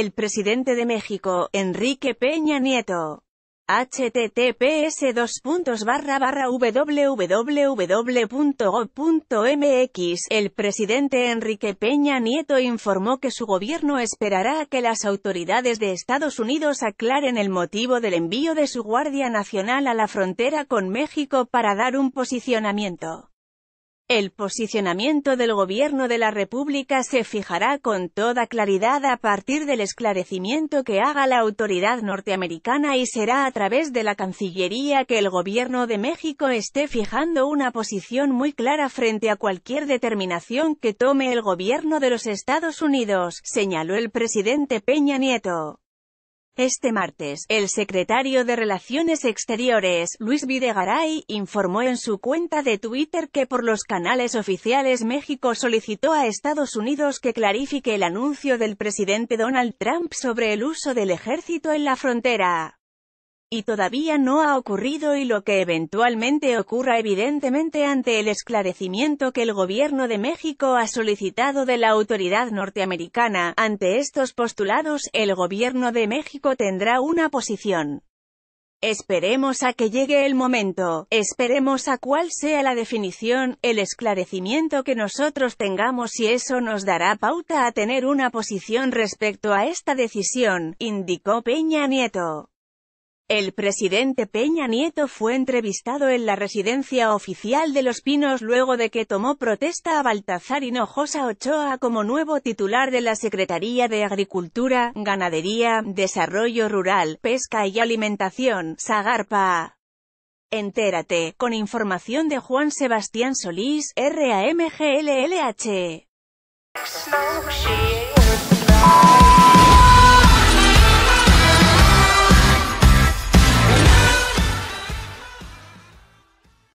el presidente de México, Enrique Peña Nieto https dos El presidente Enrique Peña Nieto informó que su gobierno esperará a que las autoridades de Estados Unidos aclaren el motivo del envío de su Guardia Nacional a la frontera con México para dar un posicionamiento. El posicionamiento del Gobierno de la República se fijará con toda claridad a partir del esclarecimiento que haga la autoridad norteamericana y será a través de la Cancillería que el Gobierno de México esté fijando una posición muy clara frente a cualquier determinación que tome el Gobierno de los Estados Unidos, señaló el presidente Peña Nieto. Este martes, el secretario de Relaciones Exteriores, Luis Videgaray, informó en su cuenta de Twitter que por los canales oficiales México solicitó a Estados Unidos que clarifique el anuncio del presidente Donald Trump sobre el uso del ejército en la frontera y todavía no ha ocurrido y lo que eventualmente ocurra evidentemente ante el esclarecimiento que el gobierno de México ha solicitado de la autoridad norteamericana. Ante estos postulados, el gobierno de México tendrá una posición. Esperemos a que llegue el momento, esperemos a cuál sea la definición, el esclarecimiento que nosotros tengamos y eso nos dará pauta a tener una posición respecto a esta decisión, indicó Peña Nieto. El presidente Peña Nieto fue entrevistado en la residencia oficial de Los Pinos luego de que tomó protesta a Baltazar Hinojosa Ochoa como nuevo titular de la Secretaría de Agricultura, Ganadería, Desarrollo Rural, Pesca y Alimentación, Sagarpa. Entérate, con información de Juan Sebastián Solís, RAMGLLH.